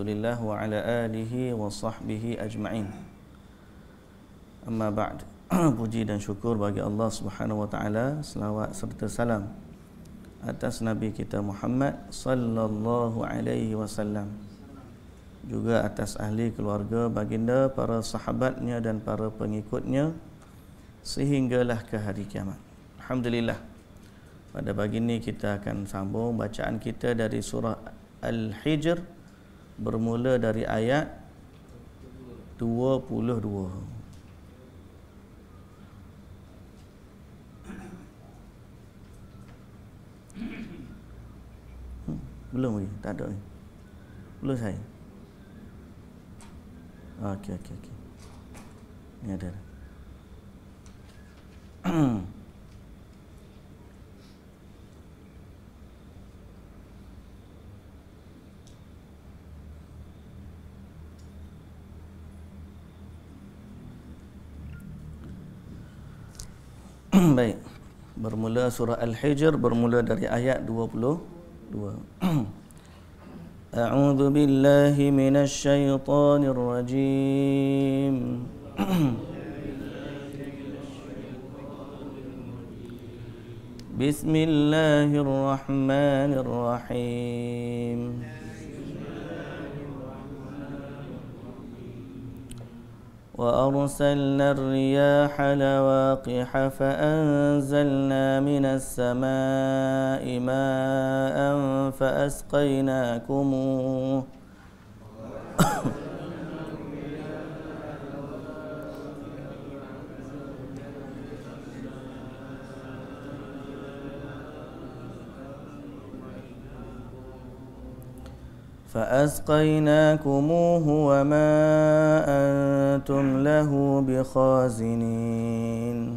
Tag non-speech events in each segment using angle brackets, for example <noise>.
Rasulillah wa ala alihi wa sahbihi ajma'in. Amma ba'd. <clears throat> Puji dan syukur bagi Allah Subhanahu wa taala, selawat serta salam atas Nabi kita Muhammad sallallahu alaihi wasallam. Juga atas ahli keluarga baginda, para sahabatnya dan para pengikutnya sehinggalah ke hari kiamat. Alhamdulillah. Pada pagi ini kita akan sambung bacaan kita dari surah Al-Hijr bermula dari ayat 22 hmm, Belum lagi, tak ada lagi Belum saya Okey, okey, okey Ini ada <clears throat> <clears throat> Baik. Bermula surah Al-Hijr bermula dari ayat 22. <clears throat> A'udzu billahi minasy syaithanir rajim. بسم وأرسلنا الرياح لواقح فأنزلنا من السماء ماء فأسقيناكموه فأسقيناكموه وما أنتم له بخازنين <coughs>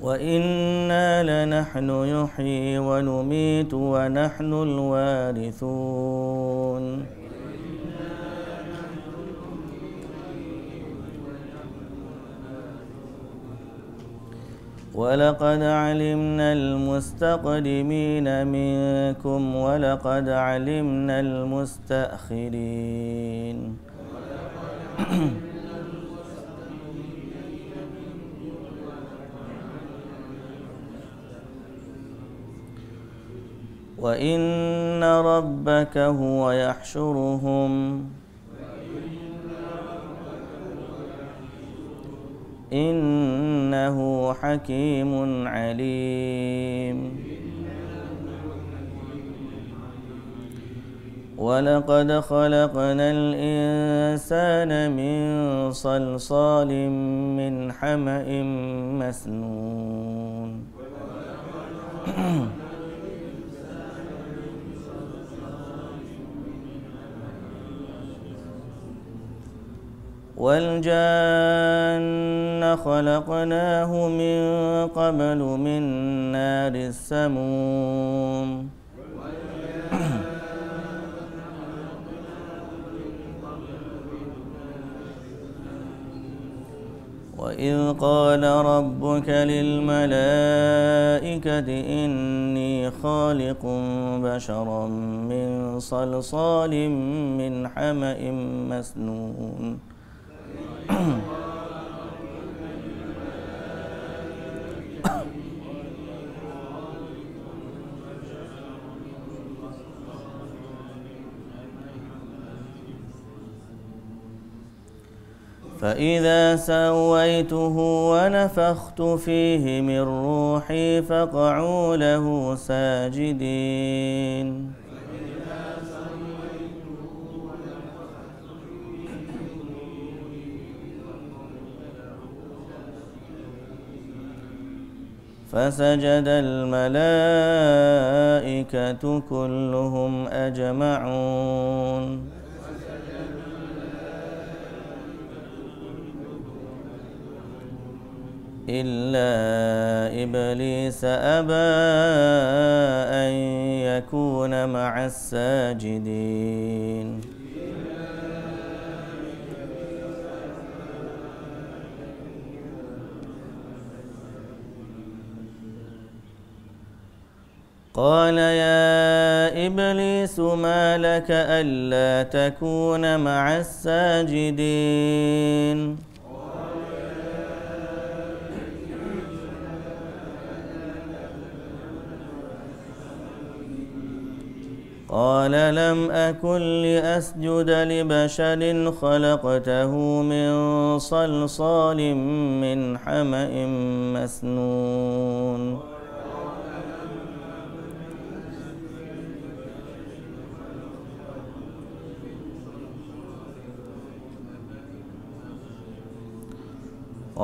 وإنا لنحن يحيي ونميت ونحن الوارثون ولقد علمنا المستقدمين منكم ولقد علمنا المستأخرين <coughs> وإن ربك هو يحشرهم إنه حكيم عليم ولقد خلقنا الإنسان من صلصال من حمأ مسنون <clears throat> والجان خلقناه من قبل من نار السموم وإذ قال ربك للملائكة إني خالق بشرا من صلصال من حمأ مسنون فإذا سويته ونفخت فيه من روحي فقعوا له ساجدين فسجد الملائكة كلهم أجمعون إلا إبليس أبى أن يكون مع الساجدين قال يا إبليس ما لك ألا تكون مع الساجدين قال لم أكن لأسجد لبشر خلقته من صلصال من حمأ مسنون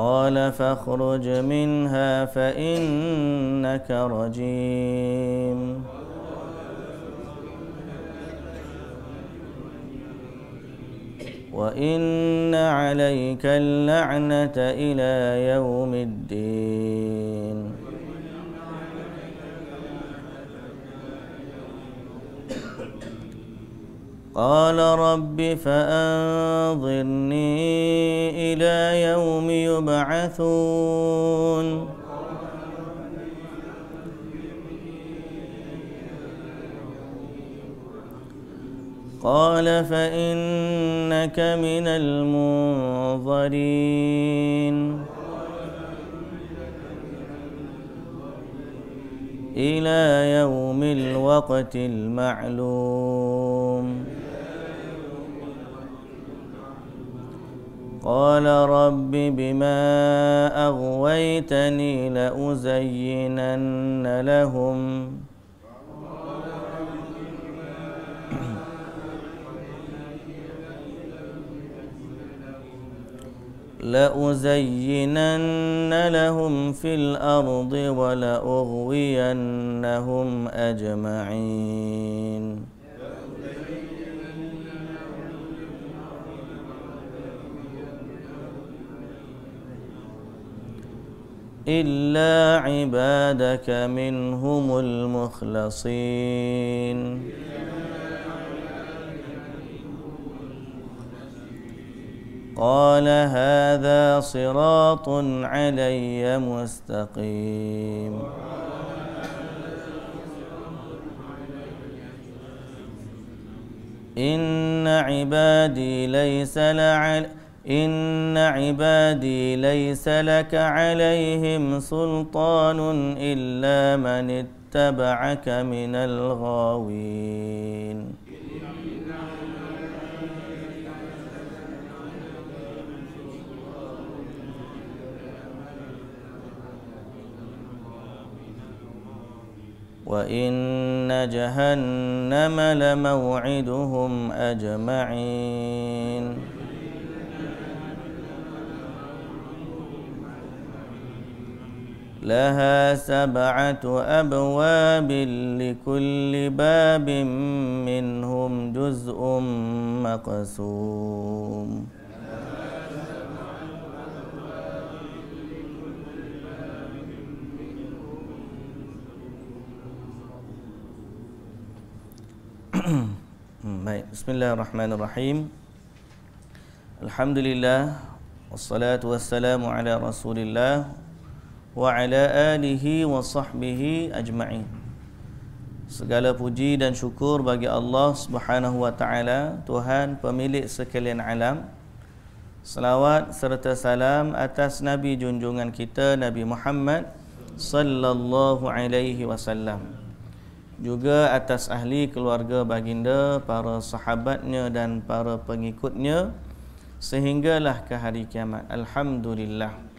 قال فاخرج منها فإنك رجيم وإن عليك اللعنة إلى يوم الدين قال رب فأنظرني إلى يوم يبعثون قال فإنك من المنظرين إلى يوم الوقت المعلوم قال رب بما أغويتني لأزينن لهم لأزينن لهم في الأرض ولأغوينهم أجمعين إلا عبادك منهم المخلصين قال هذا صراط علي مستقيم إن عبادي ليس لعلي إن عبادي ليس لك عليهم سلطان إلا من اتبعك من الغاوين وإن جهنم لموعدهم أجمعين لها سبعة أبواب لكل باب منهم جزء مقسوم <clears throat> بسم الله الرحمن الرحيم الحمد لله والصلاة والسلام على رسول الله wa ala alihi wa sahbihi ajma'in Segala puji dan syukur bagi Allah Subhanahu wa taala, Tuhan pemilik sekalian alam. Selawat serta salam atas nabi junjungan kita Nabi Muhammad sallallahu alaihi wasallam. Juga atas ahli keluarga baginda, para sahabatnya dan para pengikutnya sehinggalah ke hari kiamat. Alhamdulillah. Alhamdulillah.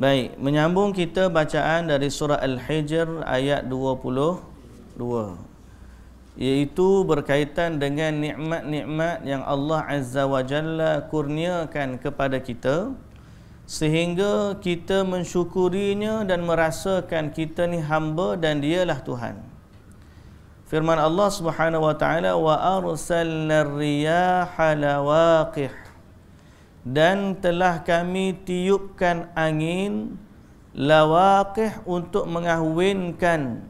Baik, menyambung kita bacaan dari surah Al-Hijr ayat 22 iaitu berkaitan dengan nikmat-nikmat yang Allah Azza wa Jalla kurniakan kepada kita sehingga kita mensyukurinya dan merasakan kita ni hamba dan dialah Tuhan. Firman Allah Subhanahu wa taala wa arsalna riyaha lawaqih dan telah kami tiupkan angin lawaqih untuk mengahwinkan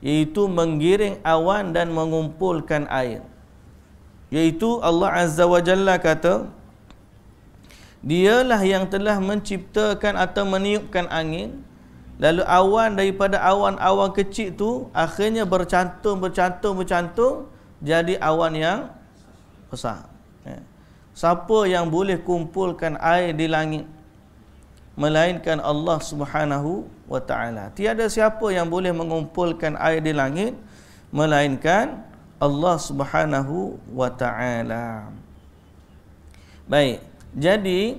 iaitu menggiring awan dan mengumpulkan air iaitu Allah Azza wa Jalla kata dialah yang telah menciptakan atau meniupkan angin lalu awan daripada awan-awan kecil tu akhirnya bercantum bercantum bercantum jadi awan yang besar Siapa yang boleh kumpulkan air di langit melainkan Allah Subhanahu wa taala. Tiada siapa yang boleh mengumpulkan air di langit melainkan Allah Subhanahu wa taala. Baik. Jadi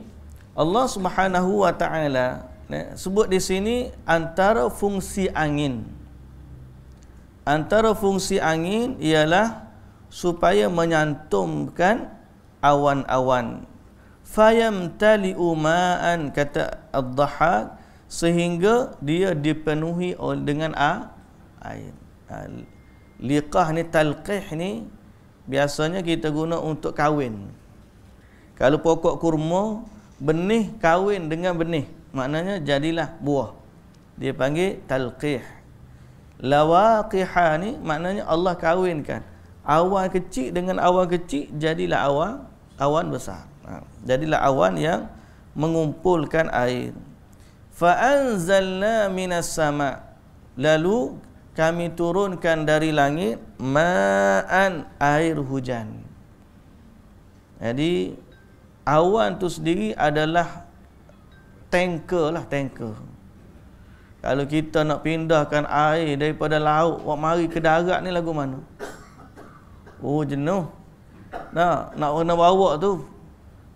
Allah Subhanahu wa taala ya, sebut di sini antara fungsi angin. Antara fungsi angin ialah supaya menyantumkan awan-awan tali umaan kata ad-dahak sehingga dia dipenuhi dengan a air liqah ni talqih ni biasanya kita guna untuk kawin. kalau pokok kurma benih kawin dengan benih maknanya jadilah buah dia panggil talqih lawaqihani maknanya Allah kahwinkan awan kecil dengan awan kecil jadilah awan awan besar ha. jadilah awan yang mengumpulkan air fa anzalna minas sama lalu kami turunkan dari langit ma'an air hujan jadi awan tu sendiri adalah tanker lah tanker kalau kita nak pindahkan air daripada laut, mari ke darat ni lagu mana? Oh jenuh. Nah, nak kena bawa tu.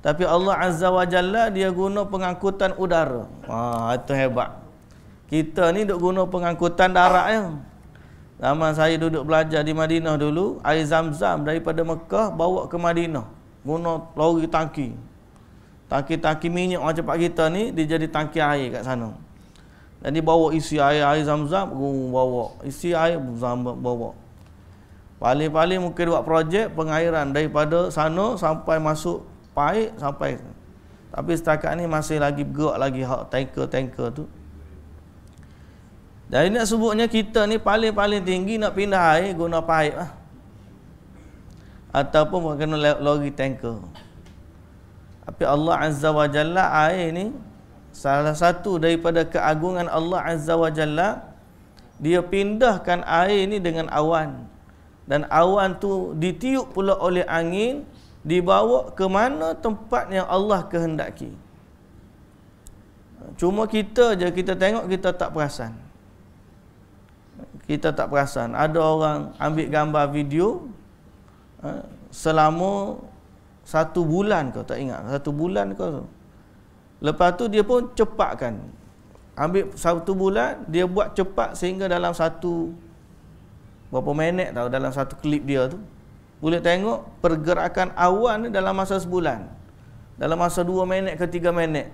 Tapi Allah Azza wa Jalla dia guna pengangkutan udara. Wah, itu hebat. Kita ni duk guna pengangkutan darat je. Ya. Lama saya duduk belajar di Madinah dulu, air zam-zam daripada Mekah bawa ke Madinah. Guna lori tangki. Tangki-tangki minyak macam pak kita ni, dia jadi tangki air kat sana. Jadi bawa isi air, air zam-zam, bawa. Isi air, zam-zam, bawa. Paling-paling mungkin buat projek pengairan daripada sana sampai masuk paik sampai tapi setakat ni masih lagi bergerak lagi hak tanker-tanker tu. Dan ini sebutnya kita ni paling-paling tinggi nak pindah air guna paip lah. Ataupun kena lori tanker. Tapi Allah Azza wa Jalla air ni salah satu daripada keagungan Allah Azza wa Jalla dia pindahkan air ni dengan awan dan awan tu ditiup pula oleh angin dibawa ke mana tempat yang Allah kehendaki cuma kita je kita tengok kita tak perasan kita tak perasan ada orang ambil gambar video eh, selama satu bulan kau tak ingat satu bulan kau tu lepas tu dia pun cepatkan ambil satu bulan dia buat cepat sehingga dalam satu berapa minit tau dalam satu klip dia tu boleh tengok pergerakan awan dalam masa sebulan dalam masa dua minit ke 3 minit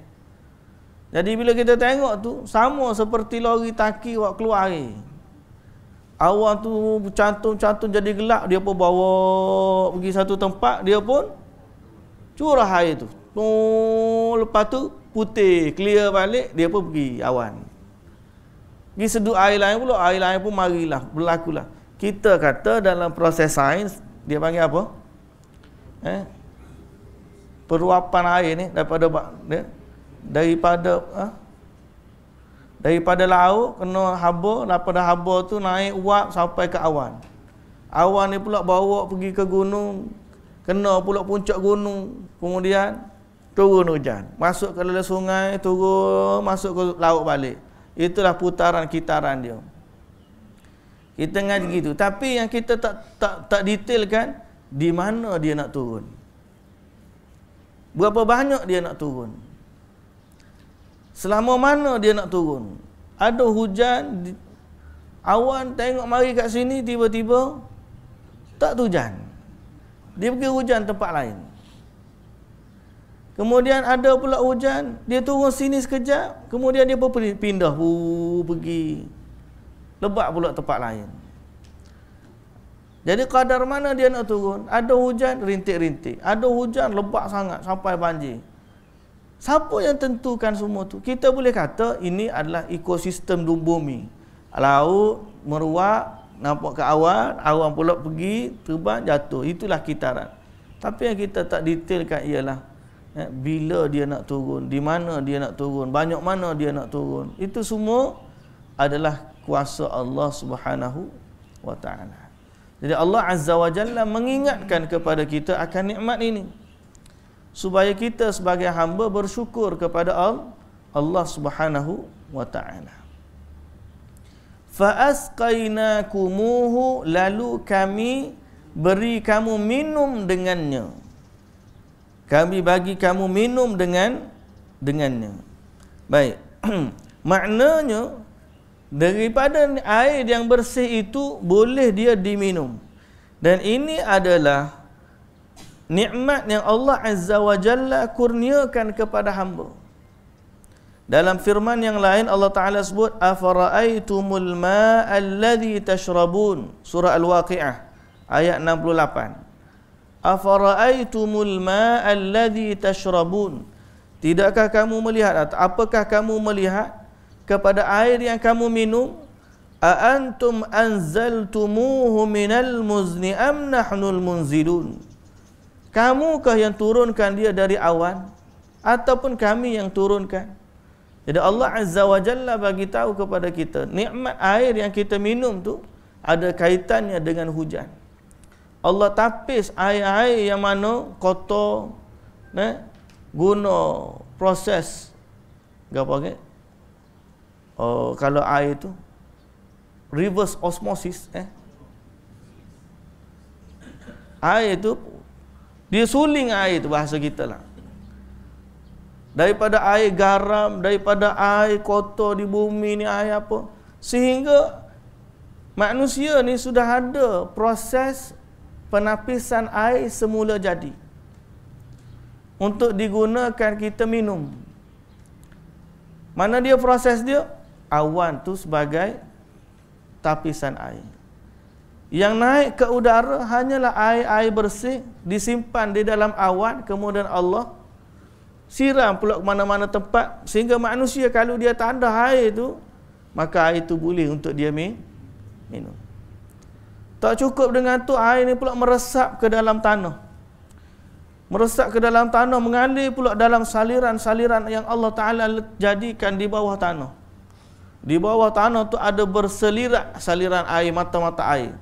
jadi bila kita tengok tu sama seperti lori taki buat keluar hari awan tu cantum-cantum jadi gelap dia pun bawa pergi satu tempat dia pun curah air tu oh, lepas tu putih clear balik dia pun pergi awan pergi seduk air lain pula air lain pun marilah berlakulah kita kata dalam proses sains dia panggil apa? Eh? Peruapan air ni daripada ya? daripada ha? daripada laut kena haba daripada haba tu naik uap sampai ke awan. Awan ni pula bawa pergi ke gunung kena pula puncak gunung kemudian turun hujan masuk ke dalam sungai turun masuk ke laut balik itulah putaran kitaran dia kita ngaji hmm. gitu. Tapi yang kita tak tak tak detailkan di mana dia nak turun. Berapa banyak dia nak turun? Selama mana dia nak turun? Ada hujan awan tengok mari kat sini tiba-tiba tak tu hujan. Dia pergi hujan tempat lain. Kemudian ada pula hujan, dia turun sini sekejap, kemudian dia pindah, uh, pergi. Lebak pula tempat lain jadi kadar mana dia nak turun ada hujan rintik-rintik ada hujan lebat sangat sampai banjir siapa yang tentukan semua tu kita boleh kata ini adalah ekosistem bumi laut meruak nampak ke awan awan pula pergi terbang jatuh itulah kitaran tapi yang kita tak detailkan ialah eh, bila dia nak turun di mana dia nak turun banyak mana dia nak turun itu semua adalah kuasa Allah Subhanahu wa taala. Jadi Allah Azza wa Jalla mengingatkan kepada kita akan nikmat ini. Supaya kita sebagai hamba bersyukur kepada Allah Subhanahu wa taala. Fa'asqainakumuhu lalu kami beri kamu minum dengannya. Kami bagi kamu minum dengan dengannya. Baik. <clears throat> Maknanya daripada air yang bersih itu boleh dia diminum dan ini adalah nikmat yang Allah Azza wa Jalla kurniakan kepada hamba dalam firman yang lain Allah Taala sebut afara'aitumul ma'a alladhi tashrabun surah al-waqiah ayat 68 afara'aitumul ma'a alladhi tashrabun tidakkah kamu melihat apakah kamu melihat kepada air yang kamu minum a antum anzaltumuhu minal muzni am al munzilun kamukah yang turunkan dia dari awan ataupun kami yang turunkan jadi Allah azza wa jalla bagi tahu kepada kita nikmat air yang kita minum tu ada kaitannya dengan hujan Allah tapis air-air yang mana kotor ne eh, guna proses gak pakai? uh, kalau air itu reverse osmosis eh air itu dia suling air itu bahasa kita lah daripada air garam daripada air kotor di bumi ni air apa sehingga manusia ni sudah ada proses penapisan air semula jadi untuk digunakan kita minum mana dia proses dia awan tu sebagai tapisan air. Yang naik ke udara hanyalah air-air bersih disimpan di dalam awan kemudian Allah siram pula ke mana-mana tempat sehingga manusia kalau dia tanda air itu maka air itu boleh untuk dia minum. Tak cukup dengan tu air ini pula meresap ke dalam tanah. Meresap ke dalam tanah mengalir pula dalam saliran-saliran yang Allah Taala jadikan di bawah tanah. Di bawah tanah tu ada berselirat saliran air mata-mata air.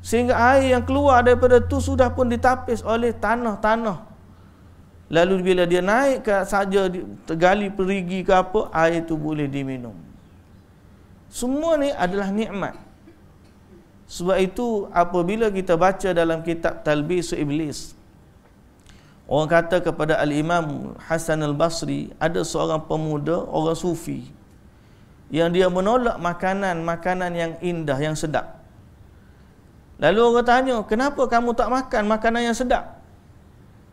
Sehingga air yang keluar daripada tu sudah pun ditapis oleh tanah-tanah. Lalu bila dia naik ke saja tergali perigi ke apa, air itu boleh diminum. Semua ni adalah nikmat. Sebab itu apabila kita baca dalam kitab Talbis Iblis Orang kata kepada Al-Imam Hasan Al-Basri Ada seorang pemuda, orang sufi yang dia menolak makanan-makanan yang indah, yang sedap. Lalu orang tanya, kenapa kamu tak makan makanan yang sedap?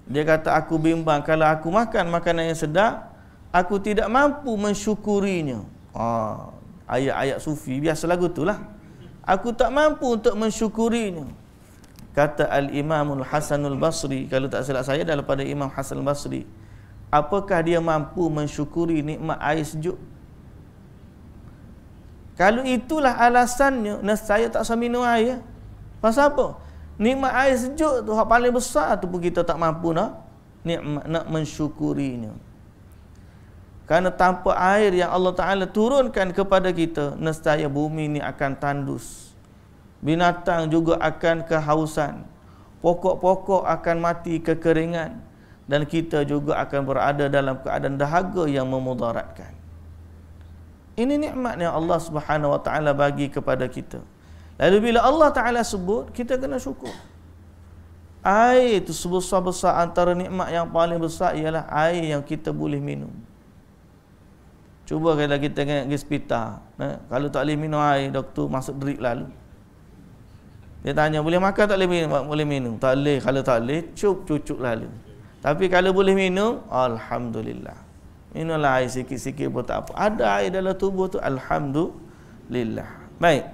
Dia kata, aku bimbang kalau aku makan makanan yang sedap, aku tidak mampu mensyukurinya. Ah, ayat-ayat ah, sufi, biasa lagu itulah. Aku tak mampu untuk mensyukurinya. Kata Al-Imamul Hasanul Basri, kalau tak silap saya daripada Imam Hasanul Basri, apakah dia mampu mensyukuri nikmat air sejuk? Kalau itulah alasannya nescaya tak sami minum air. Pasal apa? Nikmat air sejuk tu hak paling besar tu pun kita tak mampu nak nikmat nak mensyukurinya. Karena tanpa air yang Allah Taala turunkan kepada kita, nescaya bumi ini akan tandus. Binatang juga akan kehausan. Pokok-pokok akan mati kekeringan dan kita juga akan berada dalam keadaan dahaga yang memudaratkan. Ini nikmat yang Allah Subhanahu Wa Taala bagi kepada kita. Lalu bila Allah Taala sebut, kita kena syukur. Air itu sebesar-besar antara nikmat yang paling besar ialah air yang kita boleh minum. Cuba kalau kita kena pergi hospital, eh? kalau tak boleh minum air, doktor masuk drip lalu. Dia tanya, boleh makan tak boleh minum? Boleh minum. Tak boleh. Kalau tak boleh, cuk cucuk lalu. Tapi kalau boleh minum, Alhamdulillah. Inilah air sikit-sikit pun tak apa. Ada air dalam tubuh tu alhamdulillah. Baik.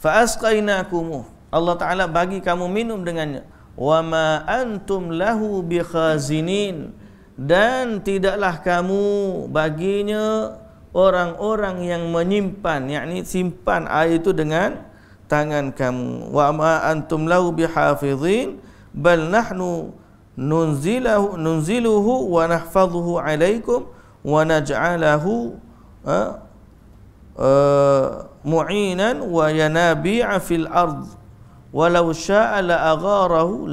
Fa asqainakum. Allah Taala bagi kamu minum dengannya. Wa ma antum lahu bi khazinin dan tidaklah kamu baginya orang-orang yang menyimpan yakni simpan air itu dengan tangan kamu wa ma antum lahu bi hafizin, bal nahnu nunzilahu nunziluhu wa nahfazuhu alaikum wa naj'alahu uh, uh, mu'inan wa yanabi'a fil ard walau sya'a la agharahu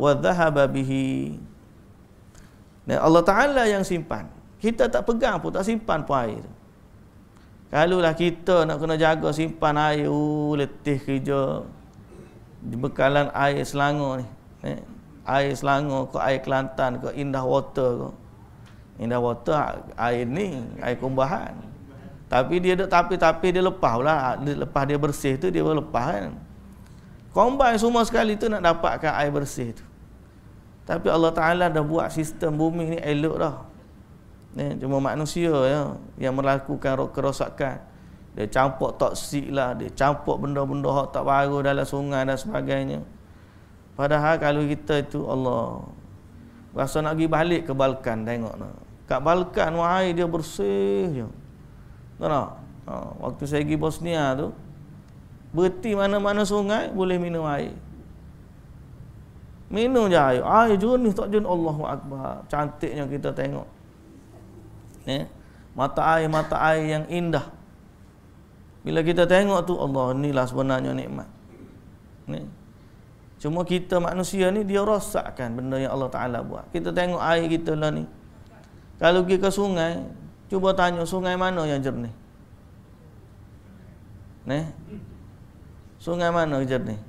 wa dhahaba bihi nah, Allah Ta'ala yang simpan kita tak pegang pun, tak simpan pun air kalau lah kita nak kena jaga simpan air, oh, letih kerja bekalan air selangor ni eh air Selangor ke air Kelantan ke indah water ke indah water air ni air kumbahan tapi dia ada tapi-tapi dia lepas pula lepas dia bersih tu dia lepas kan kombain semua sekali tu nak dapatkan air bersih tu tapi Allah Ta'ala dah buat sistem bumi ni elok dah ni cuma manusia ya, yang melakukan kerosakan dia campur toksik lah dia campur benda-benda tak baru dalam sungai dan sebagainya Padahal kalau kita itu Allah Rasa nak pergi balik ke Balkan tengok nak. Kat Balkan air dia bersih je. Tengok ha, Waktu saya pergi Bosnia tu Berhenti mana-mana sungai boleh minum air Minum je air Air jenis tak jenis Allah Akbar Cantiknya kita tengok Ni eh? Mata air-mata air yang indah Bila kita tengok tu Allah inilah sebenarnya nikmat Ni eh? Cuma kita manusia ni dia rosakkan benda yang Allah Ta'ala buat. Kita tengok air kita lah ni. Kalau pergi ke sungai, cuba tanya sungai mana yang jernih? Ne? Sungai mana yang jernih?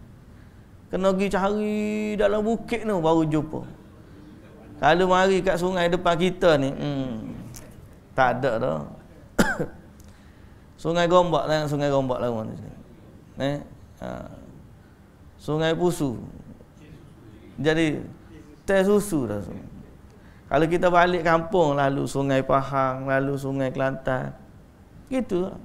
Kena pergi cari dalam bukit tu baru jumpa. Kalau mari kat sungai depan kita ni, hmm, tak ada dah. <coughs> sungai Gombak lah, sungai Gombak lah. Ne? Ha. Sungai Pusu. Jadi teh susu dah. Kalau kita balik kampung lalu Sungai Pahang, lalu Sungai Kelantan. Gitu. Lah.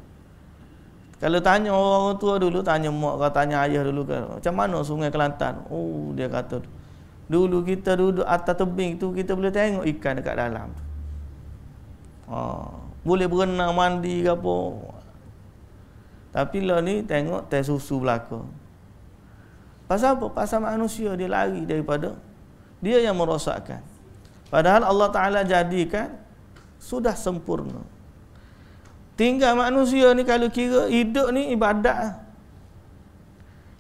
Kalau tanya orang tua dulu, tanya mak kau, tanya ayah dulu kan. Macam mana Sungai Kelantan? Oh, dia kata. Dulu kita duduk atas tebing tu, kita boleh tengok ikan dekat dalam. Oh, boleh berenang mandi ke apa. Tapi lah ni tengok teh susu belakang. Pasal apa? Pasal manusia dia lari daripada dia yang merosakkan. Padahal Allah Ta'ala jadikan sudah sempurna. Tinggal manusia ni kalau kira hidup ni ibadat. Lah.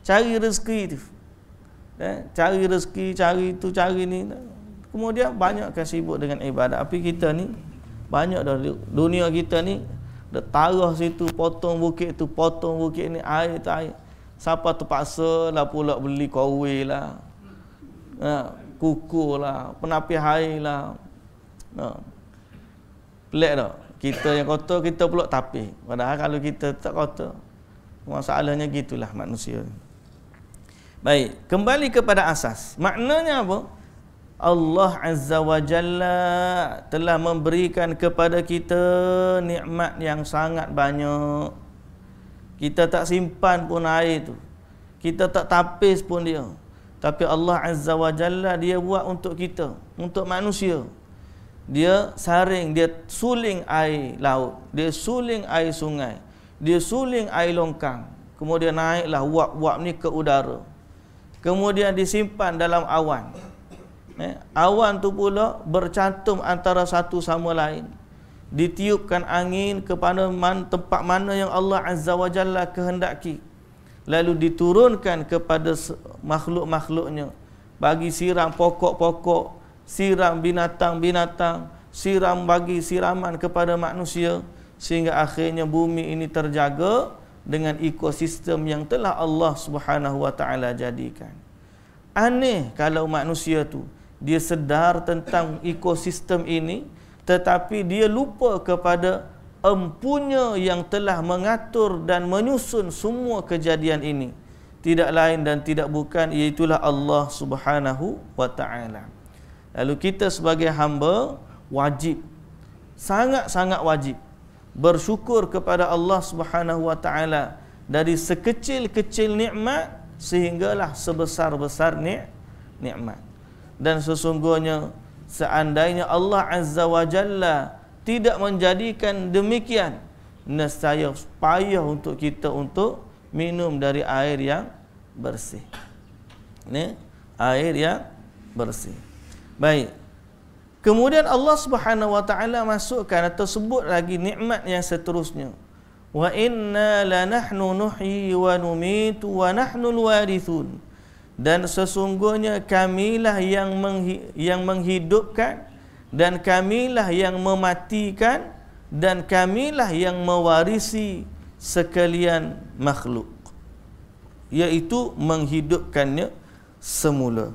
Cari rezeki tu. Eh, cari rezeki, cari tu, cari ni. Kemudian banyak akan sibuk dengan ibadat. Tapi kita ni, banyak dah dunia kita ni, dah taruh situ, potong bukit tu, potong bukit ni, air tu air. Siapa terpaksa lah pula beli kawai lah. Ha, kuku lah, penapi air lah. Ha. Pelik tak? Kita yang kotor, kita pula tapi. Padahal kalau kita tak kotor. Masalahnya gitulah manusia. Baik, kembali kepada asas. Maknanya apa? Allah Azza wa Jalla telah memberikan kepada kita nikmat yang sangat banyak. Kita tak simpan pun air tu. Kita tak tapis pun dia. Tapi Allah Azza wa Jalla dia buat untuk kita, untuk manusia. Dia saring, dia suling air laut, dia suling air sungai, dia suling air longkang. Kemudian naiklah wap-wap ni ke udara. Kemudian disimpan dalam awan. Eh, awan tu pula bercantum antara satu sama lain ditiupkan angin kepada man, tempat mana yang Allah Azza wa Jalla kehendaki lalu diturunkan kepada makhluk-makhluknya bagi siram pokok-pokok siram binatang-binatang siram bagi siraman kepada manusia sehingga akhirnya bumi ini terjaga dengan ekosistem yang telah Allah Subhanahu wa taala jadikan aneh kalau manusia tu dia sedar tentang ekosistem ini tetapi dia lupa kepada empunya yang telah mengatur dan menyusun semua kejadian ini tidak lain dan tidak bukan iaitulah Allah Subhanahu wa taala lalu kita sebagai hamba wajib sangat-sangat wajib bersyukur kepada Allah Subhanahu wa taala dari sekecil-kecil nikmat sehinggalah sebesar-besar nikmat dan sesungguhnya seandainya Allah Azza wa Jalla tidak menjadikan demikian nescaya payah untuk kita untuk minum dari air yang bersih Ini air yang bersih baik kemudian Allah Subhanahu wa taala masukkan atau sebut lagi nikmat yang seterusnya wa inna la nahnu nuhyi wa numitu wa nahnu al-warithun dan sesungguhnya kamilah yang yang menghidupkan dan kamilah yang mematikan dan kamilah yang mewarisi sekalian makhluk yaitu menghidupkannya semula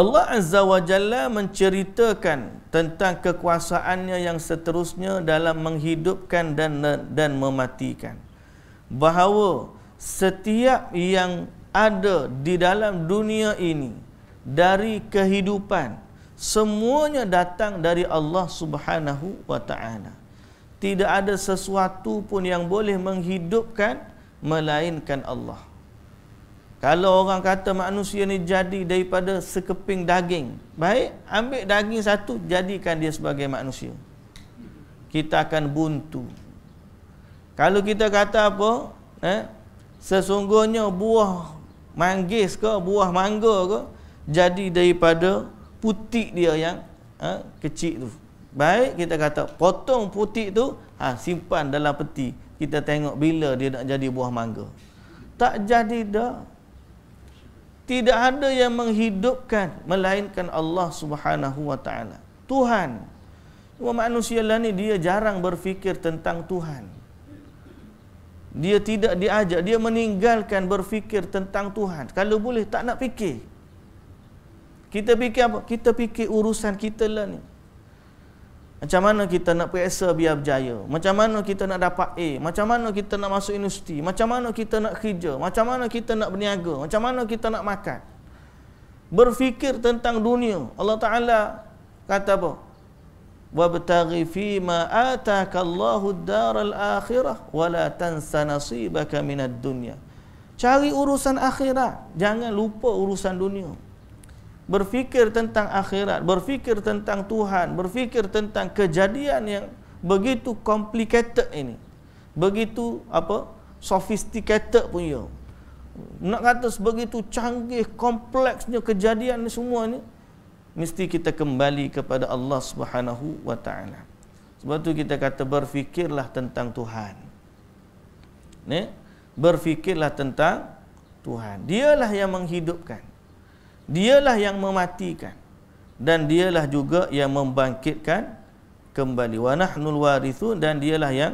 Allah Azza wa Jalla menceritakan tentang kekuasaannya yang seterusnya dalam menghidupkan dan dan mematikan bahawa setiap yang ada di dalam dunia ini dari kehidupan semuanya datang dari Allah Subhanahu wa taala. Tidak ada sesuatu pun yang boleh menghidupkan melainkan Allah. Kalau orang kata manusia ni jadi daripada sekeping daging. Baik, ambil daging satu jadikan dia sebagai manusia. Kita akan buntu. Kalau kita kata apa? Eh, sesungguhnya buah manggis ke buah mangga ke jadi daripada putik dia yang ha, kecil tu baik kita kata potong putik tu ha, simpan dalam peti kita tengok bila dia nak jadi buah mangga tak jadi dah tidak ada yang menghidupkan melainkan Allah Subhanahu wa taala Tuhan cuma manusia lah ni dia jarang berfikir tentang Tuhan dia tidak diajak, dia meninggalkan berfikir tentang Tuhan. Kalau boleh tak nak fikir. Kita fikir apa? Kita fikir urusan kita lah ni. Macam mana kita nak periksa biar berjaya? Macam mana kita nak dapat A? Macam mana kita nak masuk universiti? Macam mana kita nak kerja? Macam mana kita nak berniaga? Macam mana kita nak makan? Berfikir tentang dunia. Allah Ta'ala kata apa? wabtaghi fi ma ataka Allahu ad-daral akhirah wa la tansa nasibaka minad dunya cari urusan akhirat jangan lupa urusan dunia berfikir tentang akhirat berfikir tentang Tuhan berfikir tentang kejadian yang begitu complicated ini begitu apa sophisticated punya nak kata sebegitu canggih kompleksnya kejadian ni semua ni mesti kita kembali kepada Allah Subhanahu wa taala. Sebab tu kita kata berfikirlah tentang Tuhan. Ni, berfikirlah tentang Tuhan. Dialah yang menghidupkan. Dialah yang mematikan dan dialah juga yang membangkitkan kembali. Wa nahnul warithu dan dialah yang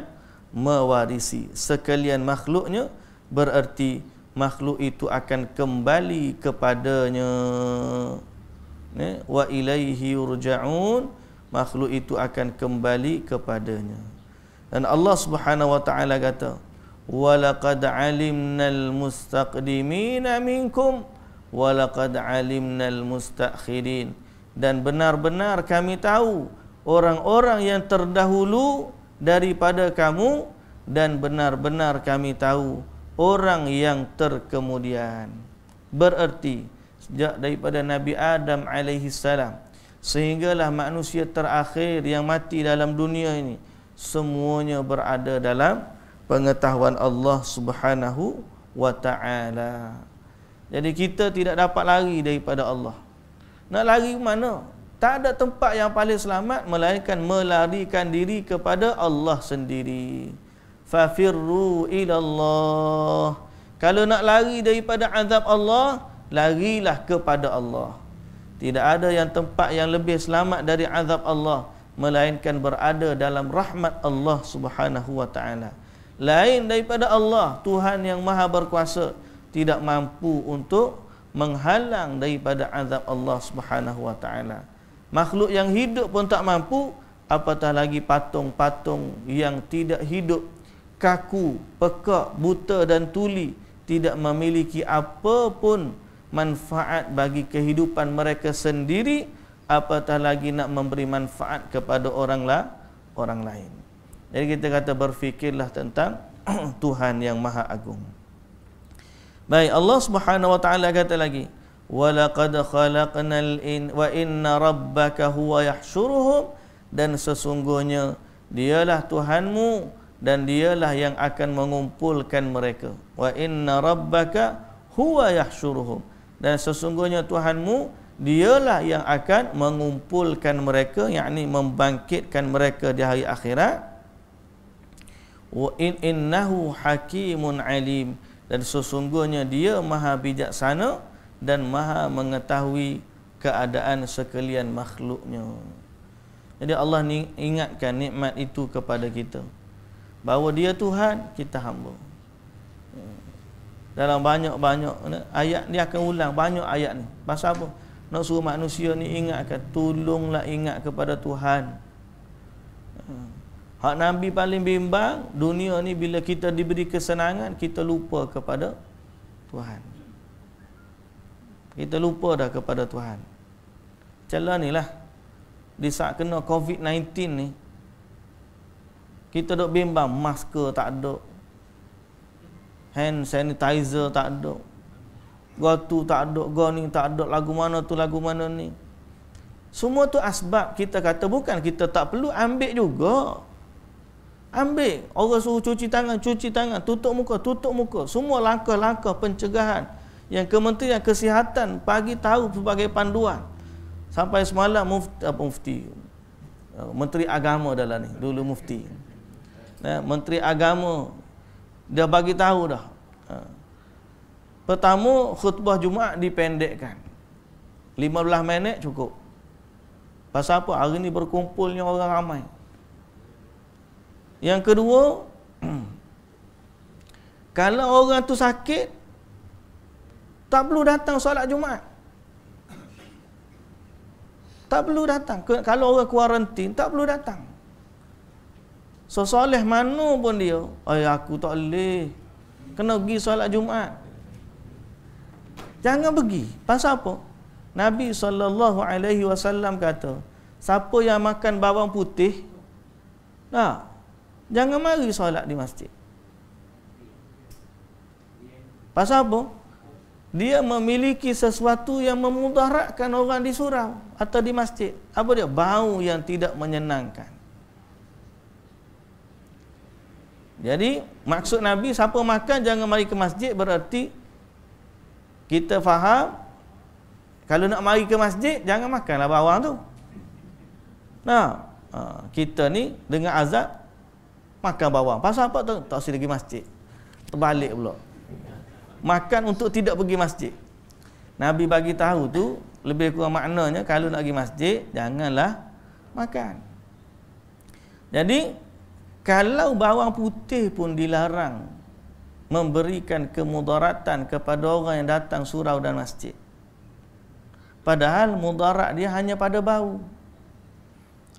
mewarisi. Sekalian makhluknya bererti makhluk itu akan kembali kepadanya ya, wa ilaihi yurja'un makhluk itu akan kembali kepadanya dan Allah Subhanahu wa taala kata walaqad alimnal mustaqdimina minkum walaqad alimnal mustakhirin dan benar-benar kami tahu orang-orang yang terdahulu daripada kamu dan benar-benar kami tahu orang yang terkemudian bererti sejak daripada Nabi Adam alaihi salam sehinggalah manusia terakhir yang mati dalam dunia ini semuanya berada dalam pengetahuan Allah Subhanahu wa taala. Jadi kita tidak dapat lari daripada Allah. Nak lari ke mana? Tak ada tempat yang paling selamat melainkan melarikan diri kepada Allah sendiri. Fafirru ila Allah. Kalau nak lari daripada azab Allah, larilah kepada Allah tidak ada yang tempat yang lebih selamat dari azab Allah melainkan berada dalam rahmat Allah Subhanahu wa taala lain daripada Allah Tuhan yang maha berkuasa tidak mampu untuk menghalang daripada azab Allah Subhanahu wa taala makhluk yang hidup pun tak mampu apatah lagi patung-patung yang tidak hidup kaku pekak buta dan tuli tidak memiliki apa pun manfaat bagi kehidupan mereka sendiri apatah lagi nak memberi manfaat kepada orang lah, orang lain. Jadi kita kata berfikirlah tentang <clears throat> Tuhan yang Maha Agung. Baik, Allah Subhanahu wa taala kata lagi, "Wa laqad khalaqnal in wa inna rabbaka huwa yahshuruhum" dan sesungguhnya dialah Tuhanmu dan dialah yang akan mengumpulkan mereka. Wa inna rabbaka huwa yahshuruhum dan sesungguhnya Tuhanmu dialah yang akan mengumpulkan mereka yakni membangkitkan mereka di hari akhirat wa in innahu hakimun alim dan sesungguhnya dia maha bijaksana dan maha mengetahui keadaan sekalian makhluknya jadi Allah ingatkan nikmat itu kepada kita bahawa dia Tuhan kita hamba dalam banyak-banyak eh, ayat ni akan ulang banyak ayat ni pasal apa nak suruh manusia ni ingatkan tolonglah ingat kepada Tuhan eh, hak nabi paling bimbang dunia ni bila kita diberi kesenangan kita lupa kepada Tuhan kita lupa dah kepada Tuhan celah ni lah di saat kena COVID-19 ni kita dok bimbang masker tak ada hand sanitizer tak ada go tu tak ada go ni tak ada lagu mana tu lagu mana ni semua tu asbab kita kata bukan kita tak perlu ambil juga ambil orang suruh cuci tangan cuci tangan tutup muka tutup muka semua langkah-langkah pencegahan yang kementerian kesihatan pagi tahu sebagai panduan sampai semalam mufti, apa, mufti menteri agama dalam ni dulu mufti Menteri Agama dia bagi tahu dah. Ha. Pertama khutbah Jumaat dipendekkan. 15 minit cukup. Pasal apa? Hari ni berkumpulnya orang ramai. Yang kedua, <clears throat> kalau orang tu sakit, tak perlu datang solat Jumaat. Tak perlu datang. Kalau orang kuarantin, tak perlu datang. So soleh mana pun dia Ay, Aku tak boleh Kena pergi solat Jumaat. Jangan pergi Pasal apa? Nabi SAW kata Siapa yang makan bawang putih Nah Jangan mari solat di masjid Pasal apa? Dia memiliki sesuatu yang memudaratkan orang di surau Atau di masjid Apa dia? Bau yang tidak menyenangkan Jadi maksud Nabi siapa makan jangan mari ke masjid berarti kita faham kalau nak mari ke masjid jangan makanlah bawang tu. Nah, ha, kita ni dengan azab makan bawang. Pasal apa tu? Tak sedih pergi masjid. Terbalik pula. Makan untuk tidak pergi masjid. Nabi bagi tahu tu lebih kurang maknanya kalau nak pergi masjid janganlah makan. Jadi kalau bawang putih pun dilarang memberikan kemudaratan kepada orang yang datang surau dan masjid. Padahal mudarat dia hanya pada bau.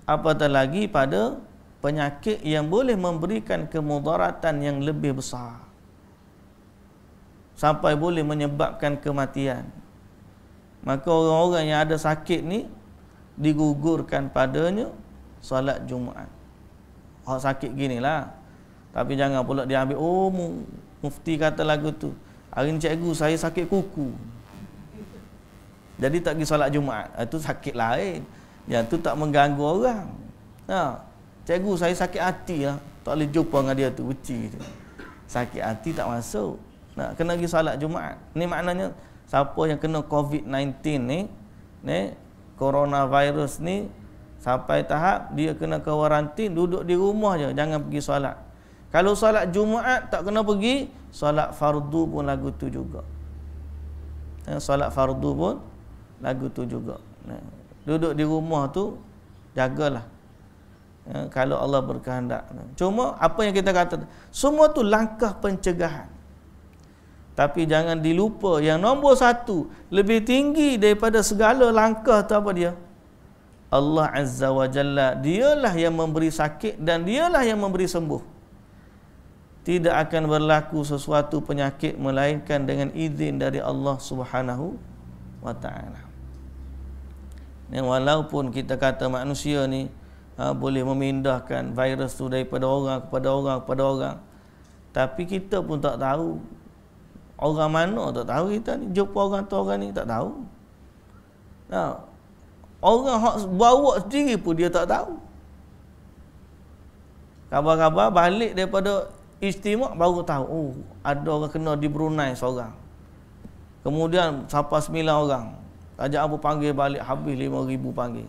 Apatah lagi pada penyakit yang boleh memberikan kemudaratan yang lebih besar. Sampai boleh menyebabkan kematian. Maka orang-orang yang ada sakit ni digugurkan padanya salat Jumaat. Hak sakit gini lah Tapi jangan pula dia ambil Oh mufti kata lagu tu Hari ni cikgu saya sakit kuku Jadi tak pergi solat Jumaat Itu ah, sakit lain Yang tu tak mengganggu orang ha. Cikgu saya sakit hati lah Tak boleh jumpa dengan dia tu uci Sakit hati tak masuk Nak Kena pergi solat Jumaat Ni maknanya siapa yang kena COVID-19 ni, ni Coronavirus ni sampai tahap dia kena kuarantin duduk di rumah je jangan pergi solat kalau solat jumaat tak kena pergi solat fardu pun lagu tu juga ha, solat fardu pun lagu tu juga ha, duduk di rumah tu jagalah Ya, kalau Allah berkehendak Cuma apa yang kita kata Semua tu langkah pencegahan Tapi jangan dilupa Yang nombor satu Lebih tinggi daripada segala langkah tu apa dia Allah Azza wa Jalla Dialah yang memberi sakit dan dialah yang memberi sembuh Tidak akan berlaku sesuatu penyakit Melainkan dengan izin dari Allah Subhanahu wa Ta'ala Ini walaupun kita kata manusia ni ha, Boleh memindahkan virus tu daripada orang kepada orang kepada orang Tapi kita pun tak tahu Orang mana tak tahu kita ni Jumpa orang tu orang ni tak tahu Nah, ha. Orang hak bawa sendiri pun dia tak tahu. Khabar-khabar balik daripada istimewa baru tahu. Oh, ada orang kena di Brunei seorang. Kemudian sampai sembilan orang. Raja Abu panggil balik habis lima ribu panggil.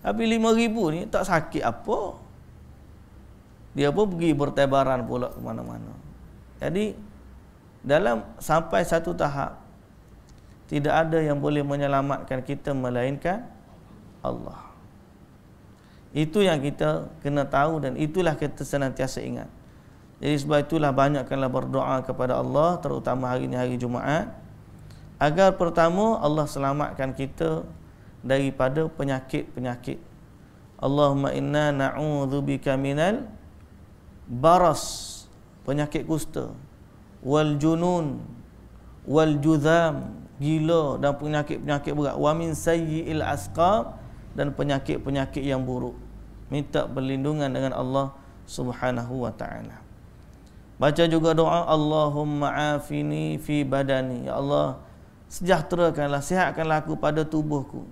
Tapi lima ribu ni tak sakit apa. Dia pun pergi bertebaran pula ke mana-mana. Jadi dalam sampai satu tahap tidak ada yang boleh menyelamatkan kita melainkan Allah. Itu yang kita kena tahu dan itulah kita senantiasa ingat. Jadi sebab itulah banyakkanlah berdoa kepada Allah terutama hari ini hari Jumaat agar pertama Allah selamatkan kita daripada penyakit-penyakit. Allahumma inna na'udzubika minal baras penyakit kusta wal junun wal judham gila dan penyakit-penyakit berat wa min sayyi'il asqab dan penyakit-penyakit yang buruk minta perlindungan dengan Allah Subhanahu wa taala baca juga doa Allahumma afini fi badani ya Allah sejahterakanlah sihatkanlah aku pada tubuhku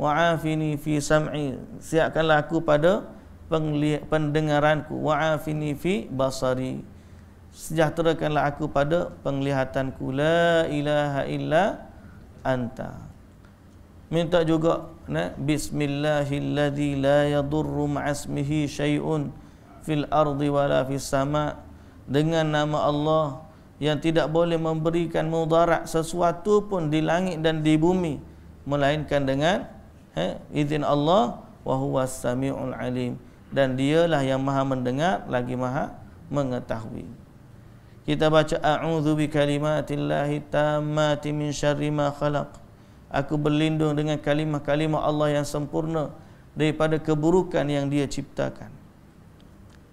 wa afini fi sam'i sihatkanlah aku pada pendengaranku wa afini fi basari sejahterakanlah aku pada penglihatanku la ilaha illa anta minta juga nah bismillahilladzi la yadurru ma'asmihi syai'un fil ardi wala fis sama dengan nama Allah yang tidak boleh memberikan mudarat sesuatu pun di langit dan di bumi melainkan dengan eh, izin Allah wa huwa samiul alim dan dialah yang maha mendengar lagi maha mengetahui kita baca a'udzu bikalimatillahit tammati min syarri ma khalaq Aku berlindung dengan kalimah-kalimah Allah yang sempurna daripada keburukan yang dia ciptakan.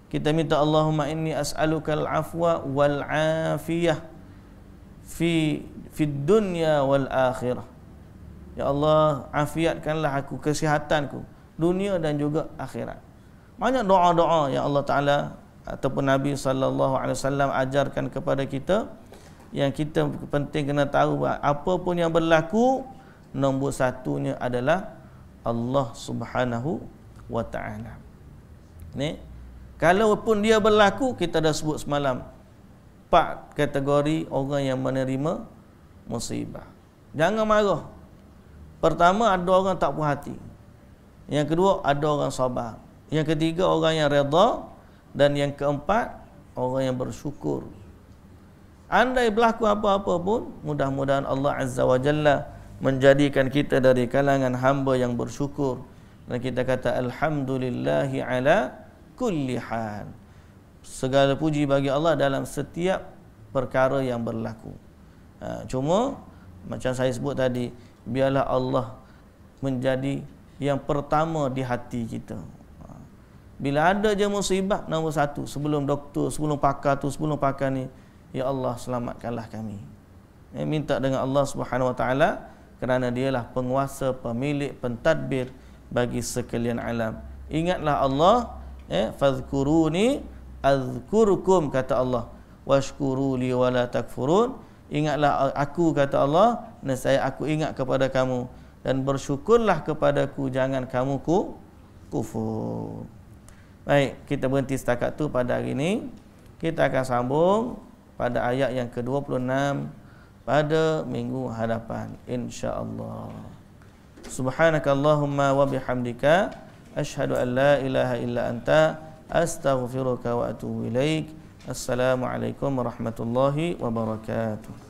Kita minta Allahumma inni as'aluka al-afwa wal-afiyah fi fi dunya wal akhirah. Ya Allah, afiatkanlah aku kesihatanku dunia dan juga akhirat. Banyak doa-doa yang Allah Taala ataupun Nabi saw ajarkan kepada kita yang kita penting kena tahu apa pun yang berlaku nombor satunya adalah Allah Subhanahu wa taala. Ni kalaupun dia berlaku kita dah sebut semalam empat kategori orang yang menerima musibah. Jangan marah. Pertama ada orang tak puas hati. Yang kedua ada orang sabar. Yang ketiga orang yang redha dan yang keempat orang yang bersyukur. Andai berlaku apa-apa pun mudah-mudahan Allah Azza wa Jalla menjadikan kita dari kalangan hamba yang bersyukur dan kita kata alhamdulillahi ala kulli hal segala puji bagi Allah dalam setiap perkara yang berlaku ha, cuma macam saya sebut tadi biarlah Allah menjadi yang pertama di hati kita ha, bila ada je musibah nombor satu sebelum doktor sebelum pakar tu sebelum pakar ni ya Allah selamatkanlah kami eh, minta dengan Allah Subhanahu Wa Taala kerana dialah penguasa pemilik pentadbir bagi sekalian alam ingatlah Allah eh fazkuruni azkurkum kata Allah washkuruli wala takfurun ingatlah aku kata Allah nescaya aku ingat kepada kamu dan bersyukurlah kepadaku jangan kamu ku kufur baik kita berhenti setakat tu pada hari ini kita akan sambung pada ayat yang ke-26 pada minggu hadapan insyaallah subhanakallahumma wa bihamdika ashhadu an la ilaha illa anta astaghfiruka wa atubu ilaik assalamu alaikum warahmatullahi wabarakatuh